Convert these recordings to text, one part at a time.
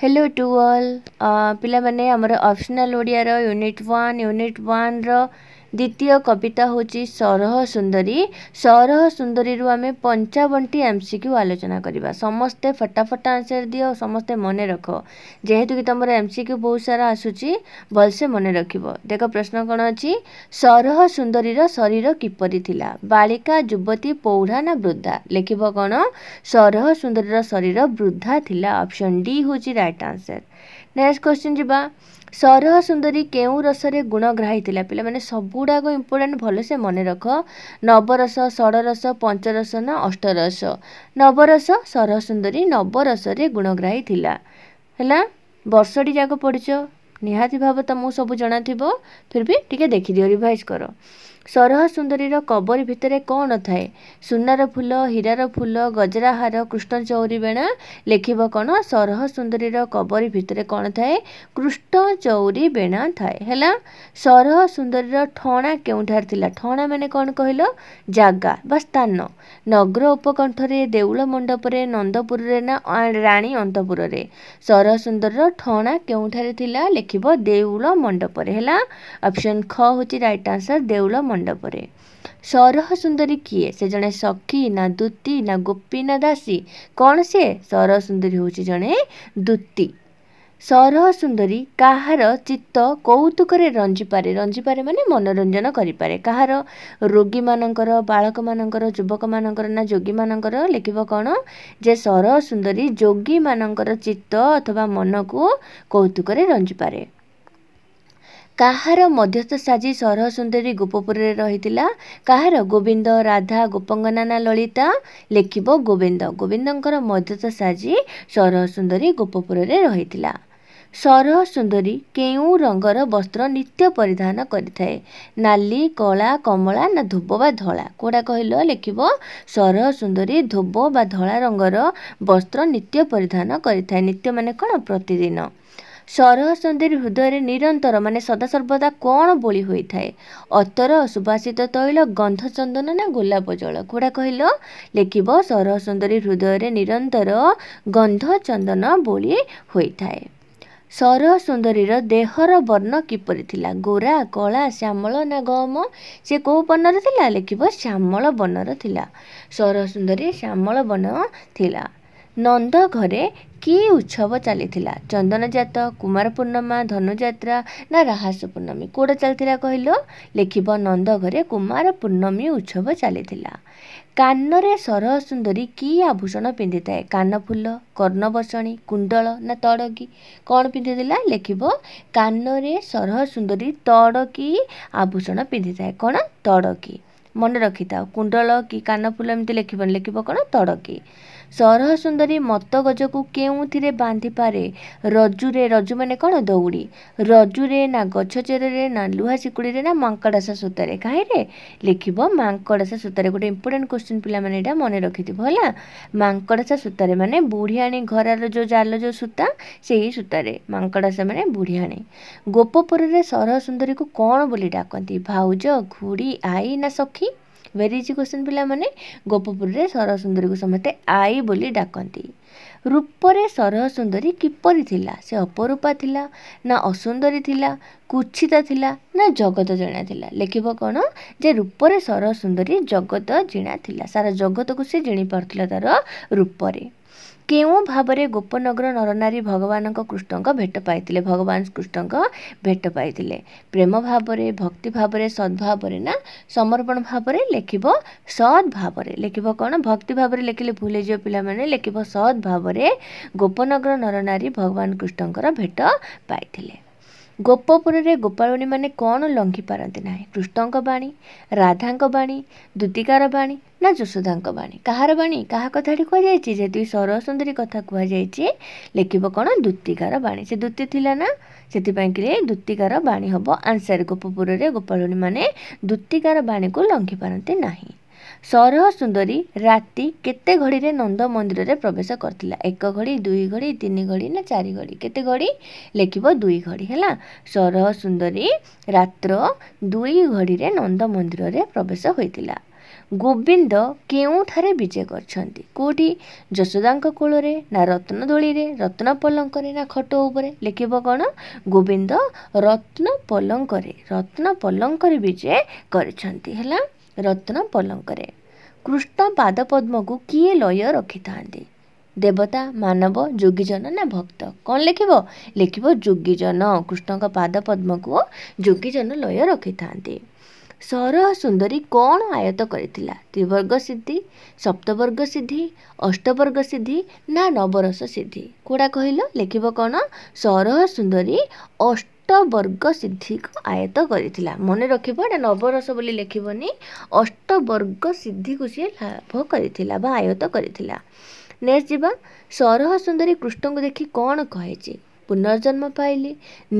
hello two all ପିଲାମାନେ ଆମର optional ଓଡ଼ିଆର ୟୁନିଟ୍ ୱାନ୍ ୟୁନିଟ୍ ୱାନ୍ର ଦ୍ୱିତୀୟ କବିତା ହେଉଛି ସରହ ସୁନ୍ଦରୀ ସରହ ସୁନ୍ଦରୀରୁ ଆମେ ପଞ୍ଚାବନଟି ଏମ୍ ସି କ୍ୟୁ ଆଲୋଚନା କରିବା ସମସ୍ତେ ଫଟାଫଟ ଆନ୍ସର ଦିଅ ସମସ୍ତେ ମନେ ରଖ ଯେହେତୁକି ତୁମର ଏମ୍ ସି କ୍ୟୁ ବହୁତ ସାରା ଆସୁଛି ଭଲସେ ମନେ ରଖିବ ଦେଖ ପ୍ରଶ୍ନ କ'ଣ ଅଛି ସରହ ସୁନ୍ଦରୀର ଶରୀର କିପରି ଥିଲା ବାଳିକା ଯୁବତୀ ପୌଢ଼ା ନା ବୃଦ୍ଧା ଲେଖିବ କ'ଣ ସରହ ସୁନ୍ଦରୀର ଶରୀର ବୃଦ୍ଧା ଥିଲା ଅପସନ୍ ଡି ହେଉଛି ରାଇଟ୍ ଆନ୍ସର ନେକ୍ସଟ କ୍ୱେଶ୍ଚିନ୍ ଯିବା ସରହ ସୁନ୍ଦରୀ କେଉଁ ରସରେ ଗୁଣ ଗ୍ରାହୀ ଥିଲା ପିଲାମାନେ ସବୁଗୁଡ଼ାକ ଇମ୍ପୋର୍ଟାଣ୍ଟ ଭଲସେ ମନେ ରଖ ନବରସ ଷଡ଼ରସ ପଞ୍ଚରସ ନା ଅଷ୍ଟରସ ନବରସ ସରହ ସୁନ୍ଦରୀ ନବରସରେ ଗୁଣଗ୍ରାହୀ ଥିଲା ହେଲା ବର୍ଷଟି ଯାକ ପଡ଼ିଛ ନିହାତି ଭାବ ତ ମୁଁ ସବୁ ଜଣାଥିବ ଫିର ବି ଟିକେ ଦେଖିଦିଅ ରିଭାଇଜ୍ କର ସରହ ସୁନ୍ଦରୀର କବରୀ ଭିତରେ କ'ଣ ଥାଏ ସୁନାର ଫୁଲ ହୀରାର ଫୁଲ ଗଜରାହାର କୃଷ୍ଣ ଚଉରୀ ବେଣା ଲେଖିବ କ'ଣ ସରହ ସୁନ୍ଦରୀର କବରୀ ଭିତରେ କ'ଣ ଥାଏ କୃଷ୍ଣ ଚଉରୀ ବେଣା ଥାଏ ହେଲା ସରହ ସୁନ୍ଦରୀର ଠଣା କେଉଁଠାରେ ଥିଲା ଠଣା ମାନେ କ'ଣ କହିଲ ଜାଗା ବା ସ୍ଥାନ ନଗର ଉପକଣ୍ଠରେ ଦେଉଳ ମଣ୍ଡପରେ ନନ୍ଦପୁରରେ ନା ରାଣୀ ଅନ୍ତପୁରରେ ସରହ ସୁନ୍ଦରୀର ଠଣା କେଉଁଠାରେ ଥିଲା ଲେଖିବ ଦେଉଳ ମଣ୍ଡପରେ ହେଲା ଅପସନ୍ ଖ ହେଉଛି ରାଇଟ୍ ଆନ୍ସର ଦେଉଳ ମଣ୍ଡପ ମଣ୍ଡପରେ ସରହ ସୁନ୍ଦରୀ କିଏ ସେ ଜଣେ ସଖୀ ନା ଦୂତି ନା ଗୋପୀ ନା ଦାସୀ କ'ଣ ସିଏ ସରହ ସୁନ୍ଦରୀ ହେଉଛି ଜଣେ ଦୂତି ସରହ ସୁନ୍ଦରୀ କାହାର ଚିତ୍ତ କୌତୁକରେ ରଞ୍ଜିପାରେ ରଞ୍ଜିପାରେ ମାନେ ମନୋରଞ୍ଜନ କରିପାରେ କାହାର ରୋଗୀମାନଙ୍କର ବାଳକମାନଙ୍କର ଯୁବକମାନଙ୍କର ନା ଯୋଗୀମାନଙ୍କର ଲେଖିବ କ'ଣ ଯେ ସରହ ସୁନ୍ଦରୀ ଯୋଗୀମାନଙ୍କର ଚିତ୍ତ ଅଥବା ମନକୁ କୌତୁକରେ ରଞ୍ଜିପାରେ କାହାର ମଧ୍ୟସ୍ଥ ସାଜି ସରହ ସୁନ୍ଦରୀ ଗୋପପୁରରେ ରହିଥିଲା କାହାର ଗୋବିନ୍ଦ ରାଧା ଗୋପଙ୍ଗ ନାନା ଲଳିତା ଲେଖିବ ଗୋବିନ୍ଦ ଗୋବିନ୍ଦଙ୍କର ମଧ୍ୟସ୍ଥ ସାଜି ସରହ ସୁନ୍ଦରୀ ଗୋପପୁରରେ ରହିଥିଲା ସରହ ସୁନ୍ଦରୀ କେଉଁ ରଙ୍ଗର ବସ୍ତ୍ର ନିତ୍ୟ ପରିଧାନ କରିଥାଏ ନାଲି କଳା କମଳା ନା ଧୂବ ବା ଧଳା କେଉଁଟା କହିଲ ଲେଖିବ ସରହ ସୁନ୍ଦରୀ ଧୂବ ବା ଧଳା ରଙ୍ଗର ବସ୍ତ୍ର ନିତ୍ୟ ପରିଧାନ କରିଥାଏ ନିତ୍ୟ ମାନେ କ'ଣ ପ୍ରତିଦିନ ସରହ ସରସନ୍ଧିର ହୃଦୟରେ ନିରନ୍ତର ମାନେ ସଦାସର୍ବଦା କ'ଣ ବୋଳି ହୋଇଥାଏ ଅତର ସୁବାସିତ ତୈଳ ଗନ୍ଧ ଚନ୍ଦନ ନା ଗୋଲାପ ଜଳ କେଉଁଟା କହିଲ ଲେଖିବ ସରହ ସରସୁନ୍ଦରୀ ହୃଦୟରେ ନିରନ୍ତର ଗନ୍ଧ ଚନ୍ଦନ ବୋଳି ହୋଇଥାଏ ସରହ ସୁନ୍ଦରୀର ଦେହର ବର୍ଣ୍ଣ କିପରି ଥିଲା ଗୋରା କଳା ଶ୍ୟାମଳ ନା ଗହମ ସେ କେଉଁ ବର୍ଣ୍ଣର ଥିଲା ଲେଖିବ ଶ୍ୟାମଳ ବର୍ଣ୍ଣର ଥିଲା ସରହ ସୁନ୍ଦରୀ ଶ୍ୟାମଳ ବର୍ଣ୍ଣ ଥିଲା ନନ୍ଦ ଘରେ କି ଉତ୍ସବ ଚାଲିଥିଲା ଚନ୍ଦନଜାତ କୁମାର ପୂର୍ଣ୍ଣମା ଧନୁଯାତ୍ରା ନା ରାହାସ ପୂର୍ଣ୍ଣମୀ କେଉଁଟା ଚାଲିଥିଲା କହିଲ ଲେଖିବ ନନ୍ଦ ଘରେ କୁମାର ପୂର୍ଣ୍ଣମୀ ଉତ୍ସବ ଚାଲିଥିଲା କାନରେ ସରହ ସୁନ୍ଦରୀ କି ଆଭୂଷଣ ପିନ୍ଧିଥାଏ କାନଫୁଲ କର୍ଣ୍ଣବସଣୀ କୁଣ୍ଡଳ ନା ତଡ଼କି କ'ଣ ପିନ୍ଧିଥିଲା ଲେଖିବ କାନରେ ସରହ ସୁନ୍ଦରୀ ତଡ଼କି ଆଭୂଷଣ ପିନ୍ଧିଥାଏ କ'ଣ ତଡ଼କି ମନେ ରଖିଥାଉ କୁଣ୍ଡଳ କି କାନଫୁଲ ଏମିତି ଲେଖିବନି ଲେଖିବ କ'ଣ ତଡ଼କି ସରହ ସୁନ୍ଦରୀ ମତ ଗଜକୁ କେଉଁଥିରେ ବାନ୍ଧିପାରେ ରଜୁରେ ମାନେ କ'ଣ ଦଉଡ଼ି ରଜୁରେ ନା ଗଛ ଚେରରେ ନା ଲୁହା ଶିକୁଳିରେ ନା ମାଙ୍କଡ଼ାସା ସୂତାରେ କାହିଁରେ ଲେଖିବ ମାଙ୍କଡ଼ାସା ସୂତାରେ ଗୋଟେ ଇମ୍ପୋର୍ଟାଣ୍ଟ କ୍ୱେଶ୍ଚିନ୍ ପିଲାମାନେ ଏଇଟା ମନେ ରଖିଥିବ ହେଲା ମାଙ୍କଡ଼ାସା ସୂତାରେ ମାନେ ବୁଢ଼ିଆଣୀ ଘରର ଯେଉଁ ଜାଲ ଯେଉଁ ସୂତା ସେହି ସୂତାରେ ମାଙ୍କଡ଼ାସା ମାନେ ବୁଢ଼ିଆଣୀ ଗୋପପୁରରେ ସରହ ସୁନ୍ଦରୀକୁ କ'ଣ ବୋଲି ଡାକନ୍ତି ଭାଉଜ ଘୁଡ଼ି ଆଈ ନା ସଖୀ ଭେରି ଇଜି କ୍ୱେଶ୍ଚିନ୍ ପିଲାମାନେ ଗୋପପୁରରେ ସରସୁନ୍ଦରୀକୁ ସମସ୍ତେ ଆଈ ବୋଲି ଡାକନ୍ତି ରୂପରେ ସରସୁନ୍ଦରୀ କିପରି ଥିଲା ସେ ଅପରୂପା ଥିଲା ନା ଅସୁନ୍ଦରୀ ଥିଲା କୁଚ୍ଛିତ ଥିଲା ନା ଜଗତ ଜିଣା ଥିଲା ଲେଖିବ କ'ଣ ଯେ ରୂପରେ ସରସୁନ୍ଦରୀ ଜଗତ ଜିଣା ଥିଲା ସାରା ଜଗତକୁ ସେ ଜିଣିପାରୁଥିଲା ତା'ର ରୂପରେ କେଉଁ ଭାବରେ ଗୋପନଗର ନରନାରୀ ଭଗବାନଙ୍କ କୃଷ୍ଣଙ୍କ ଭେଟ ପାଇଥିଲେ ଭଗବାନ କୃଷ୍ଣଙ୍କ ଭେଟ ପାଇଥିଲେ ପ୍ରେମ ଭାବରେ ଭକ୍ତି ଭାବରେ ସଦ୍ଭାବରେ ନା ସମର୍ପଣ ଭାବରେ ଲେଖିବ ସଦ୍ଭାବରେ ଲେଖିବ କ'ଣ ଭକ୍ତି ଭାବରେ ଲେଖିଲେ ଭୁଲ ହେଇଯିବ ପିଲାମାନେ ଲେଖିବ ସଦ୍ଭାବରେ ଗୋପନଗର ନରନାରୀ ଭଗବାନ କୃଷ୍ଣଙ୍କର ଭେଟ ପାଇଥିଲେ ଗୋପପୁରରେ ଗୋପାଳୁଣୀମାନେ କ'ଣ ଲଙ୍ଘି ପାରନ୍ତି ନାହିଁ କୃଷ୍ଣଙ୍କ ବାଣୀ ରାଧାଙ୍କ ବାଣୀ ଦୂତିକାର ବାଣୀ ନା ଯଶୋଦାଙ୍କ ବାଣୀ କାହାର ବାଣୀ କାହା କଥାଟି କୁହାଯାଇଛି ଯେହେତୁ ସରସୁନ୍ଦରୀ କଥା କୁହାଯାଇଛି ଲେଖିବ କ'ଣ ଦୂତିକାର ବାଣୀ ସେ ଦୂତି ଥିଲା ନା ସେଥିପାଇଁ କିରେ ଦୂତିକାର ବାଣୀ ହେବ ଆନ୍ସର ଗୋପପୁରରେ ଗୋପାଳୁଣୀମାନେ ଦୂତିକାର ବାଣୀକୁ ଲଙ୍ଘି ପାରନ୍ତି ନାହିଁ ସରହ ସୁନ୍ଦରୀ ରାତି କେତେ ଘଡ଼ିରେ ନନ୍ଦ ମନ୍ଦିରରେ ପ୍ରବେଶ କରିଥିଲା ଏକ ଘଡ଼ି ଦୁଇ ଘଡ଼ି ତିନି ଘଡ଼ି ନା ଚାରି ଘଡ଼ି କେତେ ଘଡ଼ି ଲେଖିବ ଦୁଇ ଘଡ଼ି ହେଲା ସରହ ସୁନ୍ଦରୀ ରାତ୍ର ଦୁଇ ଘଡ଼ିରେ ନନ୍ଦ ମନ୍ଦିରରେ ପ୍ରବେଶ ହୋଇଥିଲା ଗୋବିନ୍ଦ କେଉଁଠାରେ ବିଜେ କରିଛନ୍ତି କେଉଁଠି ଯଶୋଦାଙ୍କ କୂଳରେ ନା ରତ୍ନଦୋଳିରେ ରତ୍ନ ପଲଙ୍କରେ ନା ଖଟ ଉପରେ ଲେଖିବ କ'ଣ ଗୋବିନ୍ଦ ରତ୍ନ ପଲଙ୍କରେ ରତ୍ନ ପଲଙ୍କରେ ବିଜେ କରିଛନ୍ତି ହେଲା ରତ୍ନ ପଲଙ୍କରେ କୃଷ୍ଣ ପଦ୍ମକୁ କିଏ ଲୟ ରଖିଥାନ୍ତି ଦେବତା ମାନବ ଯୋଗୀଜନ ନା ଭକ୍ତ କ'ଣ ଲେଖିବ ଲେଖିବ ଯୋଗୀଜନ କୃଷ୍ଣଙ୍କ ପାଦ ପଦ୍ମକୁ ଯୋଗୀଜନ ଲୟ ରଖିଥାନ୍ତି ସରହ ସୁନ୍ଦରୀ କ'ଣ ଆୟତ କରିଥିଲା ତ୍ରିବର୍ଗ ସିଦ୍ଧି ସପ୍ତବର୍ଗ ସିଦ୍ଧି ଅଷ୍ଟବର୍ଗ ସିଦ୍ଧି ନା ନବରସ ସିଦ୍ଧି କେଉଁଟା କହିଲ ଲେଖିବ କ'ଣ ସରହ ସୁନ୍ଦରୀ ଅଷ୍ଟ ଅଷ୍ଟବର୍ଗ ସିଦ୍ଧିକୁ ଆୟତ କରିଥିଲା ମନେ ରଖିବ ଏଇଟା ନବରସ ବୋଲି ଲେଖିବନି ଅଷ୍ଟବର୍ଗ ସିଦ୍ଧିକୁ ସିଏ ଲାଭ କରିଥିଲା ବା ଆୟତ କରିଥିଲା ନେକ୍ସଟ ଯିବା ସରହ ସୁନ୍ଦରୀ କୃଷ୍ଣଙ୍କୁ ଦେଖି କ'ଣ କହିଛି ପୁନର୍ଜନ୍ମ ପାଇଲି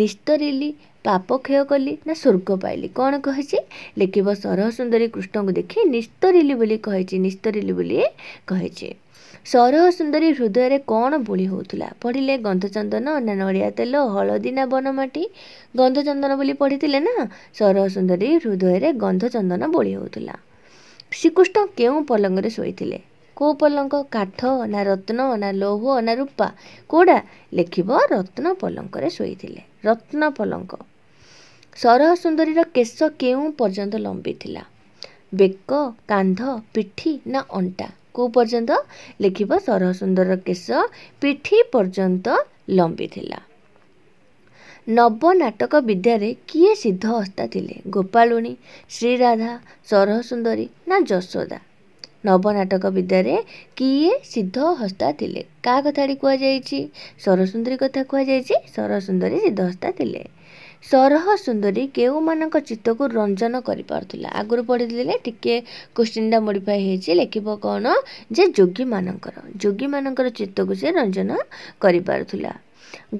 ନିସ୍ତରିଲି ପାପ କ୍ଷୟ କଲି ନା ସ୍ୱର୍ଗ ପାଇଲି କ'ଣ କହିଛି ଲେଖିବ ସରହ ସୁନ୍ଦରୀ କୃଷ୍ଣଙ୍କୁ ଦେଖି ନିସ୍ତରିଲି ବୋଲି କହିଛି ନିସ୍ତରିଲି ବୋଲି କହିଛି ସରହ ସୁନ୍ଦରୀ ହୃଦୟରେ କ'ଣ ବୋଳି ହେଉଥିଲା ପଢ଼ିଲେ ଗନ୍ଧଚନ୍ଦନ ନା ନଡ଼ିଆ ତେଲ ହଳଦୀ ନା ବନମାଟି ଗନ୍ଧଚନ୍ଦନ ବୋଲି ପଢ଼ିଥିଲେ ନା ସରହ ସୁନ୍ଦରୀ ହୃଦୟରେ ଗନ୍ଧଚନ୍ଦନ ବୋଳି ହେଉଥିଲା ଶ୍ରୀକୃଷ୍ଣ କେଉଁ ପଲଙ୍ଗରେ ଶୋଇଥିଲେ କେଉଁ ପଲଙ୍କ କାଠ ନା ରତ୍ନ ନା ଲୌହ ନା ରୂପା କେଉଁଟା ଲେଖିବ ରତ୍ନ ପଲଙ୍କରେ ଶୋଇଥିଲେ ରତ୍ନ ପଲଙ୍କ ସରହ ସୁନ୍ଦରୀର କେଶ କେଉଁ ପର୍ଯ୍ୟନ୍ତ ଲମ୍ବିଥିଲା ବେକ କାନ୍ଧ ପିଠି ନା ଅଣ୍ଟା କେଉଁ ପର୍ଯ୍ୟନ୍ତ ଲେଖିବ ସରହ ସୁନ୍ଦର କେଶ ପିଠି ପର୍ଯ୍ୟନ୍ତ ଲମ୍ବି ଥିଲା ନବ ନାଟକ ବିଦ୍ୟାରେ କିଏ ସିଦ୍ଧ ଅସ୍ତା ଥିଲେ ଗୋପାଳୁଣୀ ଶ୍ରୀରାଧା ସରହ ସୁନ୍ଦରୀ ନା ଯଶୋଦା ନବନାଟକ ବିଦ୍ୟାରେ କିଏ ସିଦ୍ଧ ହସ୍ତା ଥିଲେ କାହା କଥାଟି କୁହାଯାଇଛି ସରସୁନ୍ଦରୀ କଥା କୁହାଯାଇଛି ସରସୁନ୍ଦରୀ ସିଦ୍ଧ ହସ୍ତା ଥିଲେ ସରହ ସୁନ୍ଦରୀ କେଉଁମାନଙ୍କ ଚିତ୍ତକୁ ରଞ୍ଜନ କରିପାରୁଥିଲା ଆଗରୁ ପଢ଼ିଥିଲେ ଟିକେ କ୍ୱେଶ୍ଚିନ୍ଟା ମୋଡ଼ିଫାଏ ହେଇଛି ଲେଖିବ କ'ଣ ଯେ ଯୋଗୀମାନଙ୍କର ଯୋଗୀମାନଙ୍କର ଚିତ୍ତକୁ ସେ ରଞ୍ଜନ କରିପାରୁଥିଲା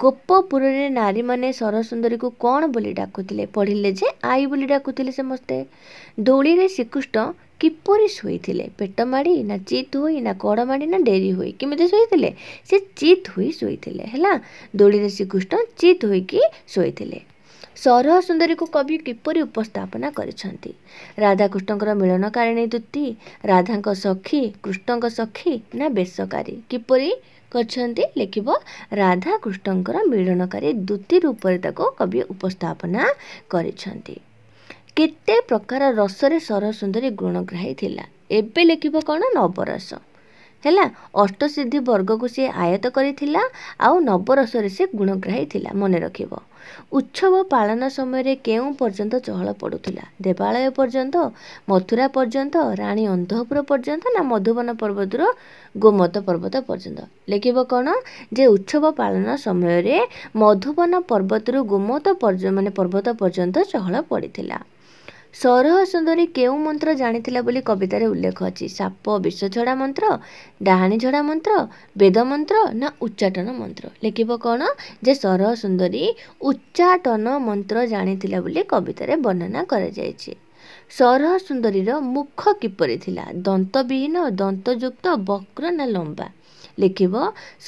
ଗୋପପୁରରେ ନାରୀମାନେ ସରସୁନ୍ଦରୀକୁ କ'ଣ ବୋଲି ଡାକୁଥିଲେ ପଢ଼ିଲେ ଯେ ଆଇ ବୋଲି ଡାକୁଥିଲେ ସମସ୍ତେ ଦୋଳିରେ ଶ୍ରୀକୃଷ୍ଣ କିପରି ଶୋଇଥିଲେ ପେଟ ମାଡ଼ି ନା ଚିତ୍ ହୋଇ ନା କଡ଼ ମାଡ଼ି ନା ଡେରି ହୋଇ କେମିତି ଶୋଇଥିଲେ ସେ ଚିତ୍ ହୋଇ ଶୋଇଥିଲେ ହେଲା ଦୋଳିରେ ଶ୍ରୀକୃଷ୍ଣ ଚିତ୍ ହୋଇକି ଶୋଇଥିଲେ ସରହ ସୁନ୍ଦରୀକୁ କବି କିପରି ଉପସ୍ଥାପନା କରିଛନ୍ତି ରାଧାକୃଷ୍ଣଙ୍କର ମିଳନକାରିଣୀ ଦୂତି ରାଧାଙ୍କ ସଖୀ କୃଷ୍ଣଙ୍କ ସଖୀ ନା ବେଶକାରୀ କିପରି କରିଛନ୍ତି ଲେଖିବ ରାଧାକୃଷ୍ଣଙ୍କର ମିଳନକାରୀ ଦୂତି ରୂପରେ ତାକୁ କବି ଉପସ୍ଥାପନା କରିଛନ୍ତି କେତେ ପ୍ରକାର ରସରେ ସରହ ସୁନ୍ଦରୀ ଗୁଣଗ୍ରାହୀ ଥିଲା ଏବେ ଲେଖିବ କ'ଣ ନବରସ ହେଲା ଅଷ୍ଟସିଦ୍ଧି ବର୍ଗକୁ ସେ ଆୟତ କରିଥିଲା ଆଉ ନବରସରେ ସେ ଗୁଣଗ୍ରାହୀ ଥିଲା ମନେ ରଖିବ ଉତ୍ସବ ପାଳନ ସମୟରେ କେଉଁ ପର୍ଯ୍ୟନ୍ତ ଚହଳ ପଡ଼ୁଥିଲା ଦେବାଳୟ ପର୍ଯ୍ୟନ୍ତ ମଥୁରା ପର୍ଯ୍ୟନ୍ତ ରାଣୀ ଅନ୍ଧପୁର ପର୍ଯ୍ୟନ୍ତ ନା ମଧୁବନ ପର୍ବତର ଗୋମତ ପର୍ବତ ପର୍ଯ୍ୟନ୍ତ ଲେଖିବ କ'ଣ ଯେ ଉତ୍ସବ ପାଳନ ସମୟରେ ମଧୁବନ ପର୍ବତରୁ ଗୋମତ ପର୍ଯ୍ୟ ମାନେ ପର୍ବତ ପର୍ଯ୍ୟନ୍ତ ଚହଳ ପଡ଼ିଥିଲା ସରହ ସୁନ୍ଦରୀ କେଉଁ ମନ୍ତ୍ର ଜାଣିଥିଲା ବୋଲି କବିତାରେ ଉଲ୍ଲେଖ ଅଛି ସାପ ଝଡ଼ା ମନ୍ତ୍ର ଡାହାଣୀ ଝଡ଼ା ମନ୍ତ୍ର ବେଦ ମନ୍ତ୍ର ନା ଉଚ୍ଚାଟନ ମନ୍ତ୍ର ଲେଖିବ କ'ଣ ଯେ ସରହ ସୁନ୍ଦରୀ ଉଚ୍ଚାଟନ ମନ୍ତ୍ର ଜାଣିଥିଲା ବୋଲି କବିତାରେ ବର୍ଣ୍ଣନା କରାଯାଇଛି ସରହ ସୁନ୍ଦରୀର ମୁଖ କିପରି ଥିଲା ଦନ୍ତବିହୀନ ଦନ୍ତଯୁକ୍ତ ବକ୍ର ନା ଲମ୍ବା ଲେଖିବ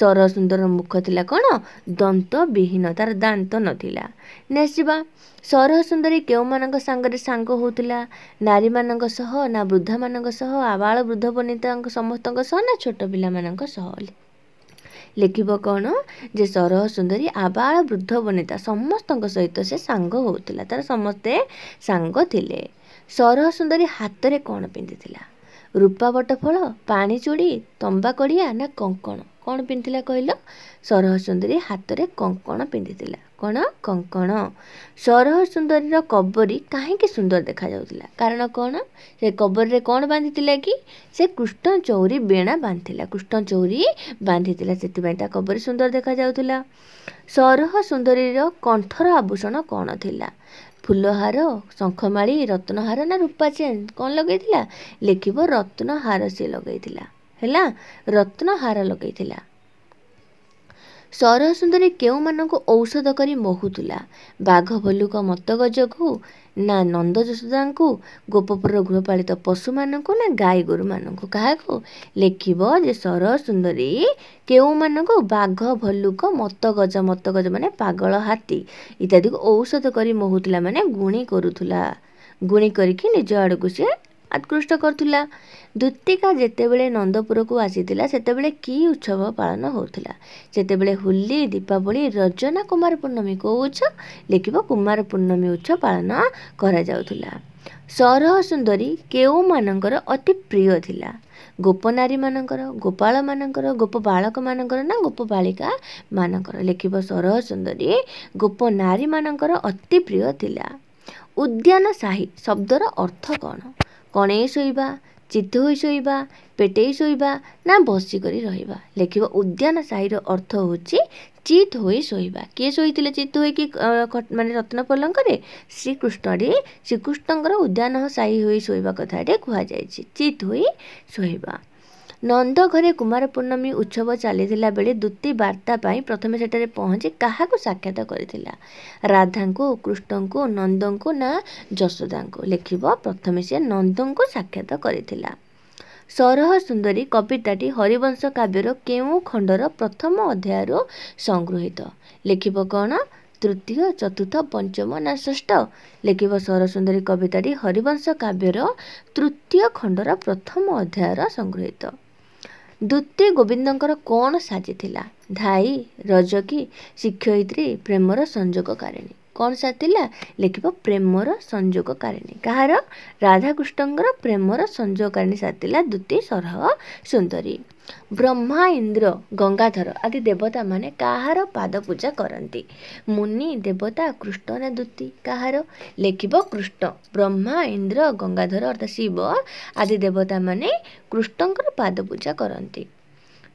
ସରସୁନ୍ଦର ମୁଖ ଥିଲା କ'ଣ ଦନ୍ତ ବିହୀନ ତା'ର ଦାନ୍ତ ନଥିଲା ନେକ୍ସଟ ଯିବା ସରହ ସୁନ୍ଦରୀ କେଉଁମାନଙ୍କ ସାଙ୍ଗରେ ସାଙ୍ଗ ହେଉଥିଲା ନାରୀମାନଙ୍କ ସହ ନା ବୃଦ୍ଧାମାନଙ୍କ ସହ ଆବାଳ ବୃଦ୍ଧ ବନିତାଙ୍କ ସମସ୍ତଙ୍କ ସହ ନା ଛୋଟ ପିଲାମାନଙ୍କ ସହ ଲେଖିବ କ'ଣ ଯେ ସରହ ସୁନ୍ଦରୀ ଆବାଳ ବୃଦ୍ଧ ବନିତା ସମସ୍ତଙ୍କ ସହିତ ସେ ସାଙ୍ଗ ହେଉଥିଲା ତା'ର ସମସ୍ତେ ସାଙ୍ଗ ଥିଲେ ସରହ ସୁନ୍ଦରୀ ହାତରେ କ'ଣ ପିନ୍ଧିଥିଲା ରୂପାବଟ ଫଳ ପାଣି ଚୁଡ଼ି ତମ୍ବା କଡ଼ିଆ ନା କଙ୍କଣ କ'ଣ ପିନ୍ଧିଥିଲା କହିଲ ସରହ ସୁନ୍ଦରୀ ହାତରେ କଙ୍କଣ ପିନ୍ଧିଥିଲା କ'ଣ କଙ୍କଣ ସରହ ସୁନ୍ଦରୀର କବରୀ କାହିଁକି ସୁନ୍ଦର ଦେଖାଯାଉଥିଲା କାରଣ କ'ଣ ସେ କବରୀରେ କ'ଣ ବାନ୍ଧିଥିଲା କି ସେ କୃଷ୍ଣ ଚଉରୀ ବେଣା ବାନ୍ଧିଥିଲା କୃଷ୍ଣ ଚଉରୀ ବାନ୍ଧିଥିଲା ସେଥିପାଇଁ ତା କବରୀ ସୁନ୍ଦର ଦେଖାଯାଉଥିଲା ସରହ ସୁନ୍ଦରୀର କଣ୍ଠର ଆଭୂଷଣ କ'ଣ ଥିଲା ଫୁଲହାର ଶଙ୍ଖମାଳି ରତ୍ନହାର ନା ରୂପା ଚେନ୍ କ'ଣ ଲଗେଇଥିଲା ଲେଖିବ ରତ୍ନହାର ସେ ଲଗେଇଥିଲା ହେଲା ରତ୍ନହାର ଲଗେଇଥିଲା ସରସୁନ୍ଦରୀ କେଉଁମାନଙ୍କୁ ଔଷଧ କରି ମହୁଥିଲା ବାଘ ଭଲୁକ ମତଗଜକୁ ନା ନନ୍ଦ ଯଶୋଦାଙ୍କୁ ଗୋପପୁରର ଗୃହପାଳିତ ପଶୁମାନଙ୍କୁ ନା ଗାଈ ଗୋରୁମାନଙ୍କୁ କାହାକୁ ଲେଖିବ ଯେ ସରସୁନ୍ଦରୀ କେଉଁମାନଙ୍କୁ ବାଘ ଭଲୁକ ମତଗଜ ମତଗଜ ମାନେ ପାଗଳ ହାତୀ ଇତ୍ୟାଦିକୁ ଔଷଧ କରି ମହୁଥିଲା ମାନେ ଗୁଣି କରୁଥିଲା ଗୁଣି କରିକି ନିଜ ଆଡ଼କୁ ସିଏ ଆକୃଷ୍ଟ କରୁଥିଲା ଦୂତିକା ଯେତେବେଳେ ନନ୍ଦପୁରକୁ ଆସିଥିଲା ସେତେବେଳେ କି ଉତ୍ସବ ପାଳନ ହେଉଥିଲା ସେତେବେଳେ ହୋଲି ଦୀପାବଳି ରଜନା କୁମାର ପୂର୍ଣ୍ଣମୀ କେଉଁ ଉତ୍ସବ ଲେଖିବ କୁମାର ପୂର୍ଣ୍ଣମୀ ଉତ୍ସବ ପାଳନ କରାଯାଉଥିଲା ସରହ ସୁନ୍ଦରୀ କେଉଁମାନଙ୍କର ଅତି ପ୍ରିୟ ଥିଲା ଗୋପ ନାରୀମାନଙ୍କର ଗୋପାଳମାନଙ୍କର ଗୋପବାଳକମାନଙ୍କର ନା ମାନଙ୍କର ଲେଖିବ ସରହ ସୁନ୍ଦରୀ ଗୋପ ନାରୀମାନଙ୍କର ଅତି ପ୍ରିୟ ଥିଲା ଉଦ୍ୟାନ ସାହି ଶବ୍ଦର ଅର୍ଥ କ'ଣ କଣେଇ ଶୋଇବା ଚିତ୍ତ ହୋଇ ଶୋଇବା ପେଟେଇ ଶୋଇବା ନା ବସି କରି ରହିବା ଲେଖିବ ଉଦ୍ୟାନ ସାହିର ଅର୍ଥ ହେଉଛି ଚିତ୍ ହୋଇ ଶୋଇବା କିଏ ଶୋଇଥିଲେ ଚିତ୍ ହୋଇକି ମାନେ ରତ୍ନ ପଲଙ୍କରେ ଶ୍ରୀକୃଷ୍ଣରେ ଶ୍ରୀକୃଷ୍ଣଙ୍କର ଉଦ୍ୟାନ ସାହି ହୋଇ ଶୋଇବା କଥାଟି କୁହାଯାଇଛି ଚିତ୍ ହୋଇ ଶୋଇବା ନନ୍ଦ ଘରେ କୁମାର ପୂର୍ଣ୍ଣମୀ ଉତ୍ସବ ଚାଲିଥିଲା ବେଳେ ଦୂତି ବାର୍ତ୍ତା ପାଇଁ ପ୍ରଥମେ ସେଠାରେ ପହଞ୍ଚି କାହାକୁ ସାକ୍ଷାତ କରିଥିଲା ରାଧାଙ୍କୁ କୃଷ୍ଣଙ୍କୁ ନନ୍ଦଙ୍କୁ ନା ଯଶୋଦାଙ୍କୁ ଲେଖିବ ପ୍ରଥମେ ସେ ନନ୍ଦଙ୍କୁ ସାକ୍ଷାତ କରିଥିଲା ସରହ ସୁନ୍ଦରୀ କବିତାଟି ହରିବଂଶ କାବ୍ୟର କେଉଁ ଖଣ୍ଡର ପ୍ରଥମ ଅଧ୍ୟାୟରୁ ସଂଗୃହୀତ ଲେଖିବ କ'ଣ ତୃତୀୟ ଚତୁର୍ଥ ପଞ୍ଚମ ନା ଷଷ୍ଠ ଲେଖିବ ସରସୁନ୍ଦରୀ କବିତାଟି ହରିବଂଶ କାବ୍ୟର ତୃତୀୟ ଖଣ୍ଡର ପ୍ରଥମ ଅଧ୍ୟାୟର ସଂଗୃହୀତ ଦୂତୀ ଗୋବିନ୍ଦଙ୍କର କ'ଣ ସାଜିଥିଲା ଧାଇ ରଜ କି ଶିକ୍ଷୟିତ୍ରୀ ପ୍ରେମର ସଂଯୋଗକାରିଣୀ କ'ଣ ସାରି ଥିଲା ଲେଖିବ ପ୍ରେମର ସଂଯୋଗକାରିଣୀ କାହାର ରାଧାକୃଷ୍ଣଙ୍କର ପ୍ରେମର ସଂଯୋଗକାରିଣୀ ସାରି ଥିଲା ଦ୍ୱିତୀୟ ସରହ ସୁନ୍ଦରୀ ବ୍ରହ୍ମା ଇନ୍ଦ୍ର ଗଙ୍ଗାଧର ଆଦି ଦେବତାମାନେ କାହାର ପାଦ ପୂଜା କରନ୍ତି ମୁନି ଦେବତା କୃଷ୍ଣ ନା ଦୂତି କାହାର ଲେଖିବ କୃଷ୍ଣ ବ୍ରହ୍ମା ଇନ୍ଦ୍ର ଗଙ୍ଗାଧର ଅର୍ଥାତ୍ ଶିବ ଆଦି ଦେବତାମାନେ କୃଷ୍ଣଙ୍କର ପାଦ ପୂଜା କରନ୍ତି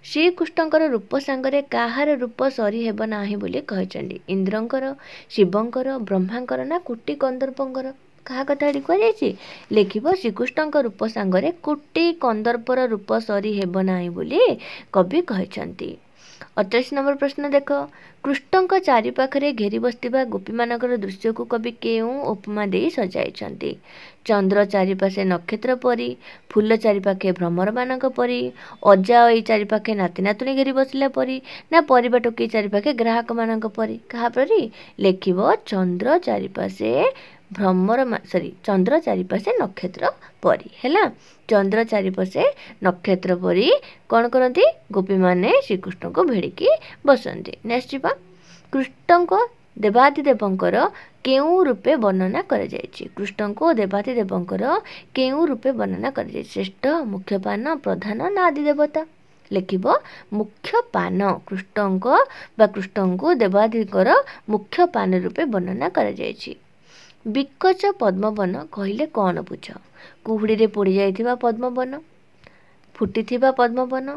ଶ୍ରୀକୃଷ୍ଣଙ୍କର ରୂପ ସାଙ୍ଗରେ କାହାର ରୂପ ସରି ହେବ ନାହିଁ ବୋଲି କହିଛନ୍ତି ଇନ୍ଦ୍ରଙ୍କର ଶିବଙ୍କର ବ୍ରହ୍ମାଙ୍କର ନା କୁଟି କନ୍ଦର୍ପଙ୍କର କାହା କଥା ଏଠି କୁହାଯାଇଛି ଲେଖିବ ଶ୍ରୀକୃଷ୍ଣଙ୍କ ରୂପ ସାଙ୍ଗରେ କୁଟି କନ୍ଦର୍ପର ରୂପ ସରି ହେବ ନାହିଁ ବୋଲି କବି କହିଛନ୍ତି ଅଠଚାଳିଶ ନମ୍ବର ପ୍ରଶ୍ନ ଦେଖ କୃଷ୍ଣଙ୍କ ଚାରି ପାଖରେ ଘେରି ବସିଥିବା ଗୋପୀମାନଙ୍କର ଦୃଶ୍ୟକୁ କବି କେଉଁ ଉପମା ଦେଇ ସଜାଇଛନ୍ତି ଚନ୍ଦ୍ର ଚାରିପାଶେ ନକ୍ଷତ୍ର ପରି ଫୁଲ ଚାରି ପାଖେ ଭ୍ରମରମାନଙ୍କ ପରି ଅଜା ଏଇ ଚାରି ଚାରିପାଖେ ନାତିନାତୁଣୀ ଘେରି ବସିଲା ପରି ନା ପରିବା ଟୋକେଇ ପାଖେ ଗ୍ରାହକମାନଙ୍କ ପରି କାହା ପରି ଲେଖିବ ଚନ୍ଦ୍ର ଚାରିପାଶେ ଭ୍ରମର ସରି ଚନ୍ଦ୍ର ଚାରିପାଶେ ନକ୍ଷତ୍ର ପରି ହେଲା ଚନ୍ଦ୍ର ଚାରିପାଶେ ନକ୍ଷତ୍ର ପରି କ'ଣ କରନ୍ତି ଗୋପୀମାନେ ଶ୍ରୀକୃଷ୍ଣଙ୍କୁ ଭିଡ଼ିକି ବସନ୍ତି ନେକ୍ସଟ ଯିବା କୃଷ୍ଣଙ୍କ ଦେବାଦିଦେବଙ୍କର କେଉଁ ରୂପେ ବର୍ଣ୍ଣନା କରାଯାଇଛି କୃଷ୍ଣଙ୍କୁ ଦେବାଦିଦେବଙ୍କର କେଉଁ ରୂପେ ବର୍ଣ୍ଣନା କରାଯାଇଛି ଶ୍ରେଷ୍ଠ ମୁଖ୍ୟ ପାନ ପ୍ରଧାନ ନା ଆଦି ଦେବତା ଲେଖିବ ମୁଖ୍ୟ ପାନ କୃଷ୍ଣଙ୍କ ବା କୃଷ୍ଣଙ୍କୁ ଦେବାଦିଙ୍କର ମୁଖ୍ୟ ପାନ ରୂପେ ବର୍ଣ୍ଣନା କରାଯାଇଛି ବିକଚ ପଦ୍ମବନ କହିଲେ କ'ଣ ବୁଝ କୁହୁଡ଼ିରେ ପୋଡ଼ିଯାଇଥିବା ପଦ୍ମବନ ଫୁଟିଥିବା ପଦ୍ମବନ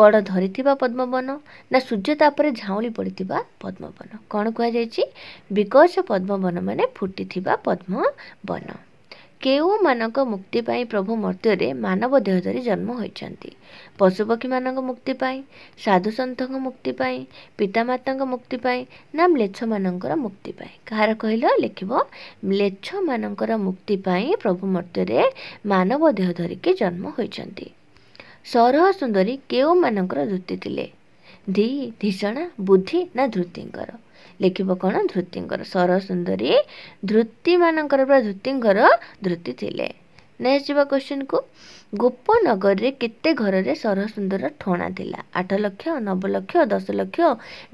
କଡ଼ ଧରିଥିବା ପଦ୍ମବନ ନା ସୂର୍ଯ୍ୟ ତାପରେ ଝାଉଁଳି ପଡ଼ିଥିବା ପଦ୍ମବନ କ'ଣ କୁହାଯାଇଛି ବିକଚ ପଦ୍ମବନ ମାନେ ଫୁଟିଥିବା ପଦ୍ମବନ କେଉଁମାନଙ୍କ ମୁକ୍ତି ପାଇଁ ପ୍ରଭୁ ମର୍ତ୍ତ୍ୟରେ ମାନବ ଦେହ ଧରି ଜନ୍ମ ହୋଇଛନ୍ତି ପଶୁପକ୍ଷୀମାନଙ୍କ ମୁକ୍ତି ପାଇଁ ସାଧୁସନ୍ଥଙ୍କ ମୁକ୍ତି ପାଇଁ ପିତାମାତାଙ୍କ ମୁକ୍ତି ପାଇଁ ନା ମ୍ଲେଚ୍ଛମାନଙ୍କର ମୁକ୍ତି ପାଇଁ କାହାର କହିଲ ଲେଖିବ ମ୍ଲେଚ୍ଛମାନଙ୍କର ମୁକ୍ତି ପାଇଁ ପ୍ରଭୁ ମର୍ତ୍ତ୍ୟରେ ମାନବ ଦେହ ଧରିକି ଜନ୍ମ ହୋଇଛନ୍ତି ସରହ ସୁନ୍ଦରୀ କେଉଁମାନଙ୍କର ଧୃତି ଥିଲେ ଧି ଧୀଷଣା ବୁଦ୍ଧି ନା ଧୃତିଙ୍କର ଲେଖିବ କ'ଣ ଧୃତିଙ୍କର ସର ସୁନ୍ଦରୀ ଧୃତିମାନଙ୍କର ପୁରା ଧୃତିଙ୍କର ଧୃତି ଥିଲେ ନେକ୍ସଟ ଯିବା କ୍ୱେଶ୍ଚିନ୍କୁ ଗୋପନଗରରେ କେତେ ଘରରେ ସର ସୁନ୍ଦର ଠଣା ଥିଲା ଆଠ ଲକ୍ଷ ନବ ଲକ୍ଷ ଦଶ ଲକ୍ଷ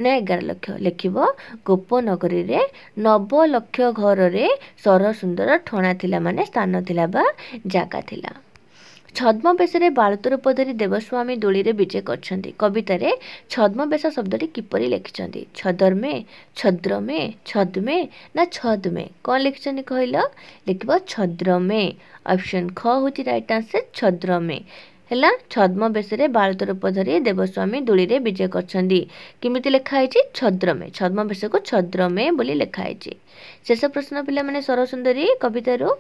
ନା ଏଗାର ଲକ୍ଷ ଲେଖିବ ଗୋପନଗରୀରେ ନବ ଲକ୍ଷ ଘରରେ ସର ସୁନ୍ଦର ଠଣା ଥିଲା ମାନେ ସ୍ଥାନ ଥିଲା ବା ଜାଗା ଥିଲା ଛଦ୍ମବେଶରେ ବାଳତରୂପ ଧରି ଦେବସ୍ୱାମୀ ଦୋଳିରେ ବିଜେ କରିଛନ୍ତି କବିତାରେ ଛଦ୍ମବେଶ ଶବ୍ଦଟି କିପରି ଲେଖିଛନ୍ତି ଛଦର୍ମେ ଛଦ୍ରମେ ଛଦ୍ମେ ନା ଛଦ୍ମେ କ'ଣ ଲେଖିଛନ୍ତି କହିଲ ଲେଖିବ ଛଦ୍ରମେ ଅପସନ୍ ଖ ହେଉଛି ରାଇଟ୍ ଆନ୍ସର୍ ଛଦ୍ରମେ ହେଲା ଛଦ୍ମ ବେଶରେ ବାଳତ ରୂପ ଧରି ଦେବସ୍ୱାମୀ ଦୋଳିରେ ବିଜେ କରିଛନ୍ତି କେମିତି ଲେଖା ହେଇଛି ଛଦ୍ରମେ ଛଦ୍ମ ବେଶକୁ ଛଦ୍ରମେ ବୋଲି ଲେଖା ହେଇଛି ଶେଷ ପ୍ରଶ୍ନ ପିଲାମାନେ ସରସୁନ୍ଦରୀ କବିତାରୁ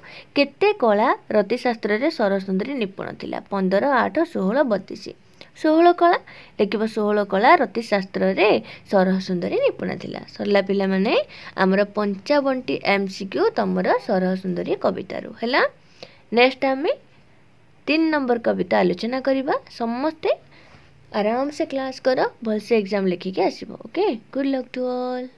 କେତେ କଳା ରତିଶାସ୍ତ୍ରରେ ସରସୁନ୍ଦରୀ ନିପୁଣ ଥିଲା ପନ୍ଦର ଆଠ ଷୋହଳ ବତିଶ ଷୋହଳ କଳା ଲେଖିବ ଷୋହଳ କଳା ରତିଶାସ୍ତ୍ରରେ ସରସୁନ୍ଦରୀ ନିପୁଣ ଥିଲା ସରିଲା ପିଲାମାନେ ଆମର ପଞ୍ଚାବନଟି ଏମ୍ ସି କ୍ୟୁ ତୁମର ସରସୁନ୍ଦରୀ କବିତାରୁ ହେଲା ନେକ୍ସଟ ଆମେ ତିନି ନମ୍ବର କବିତା ଆଲୋଚନା କରିବା ସମସ୍ତେ ଆରାମସେ କ୍ଲାସ୍ କର ଭଲସେ ଏକ୍ଜାମ୍ ଲେଖିକି ଆସିବ okay good luck to all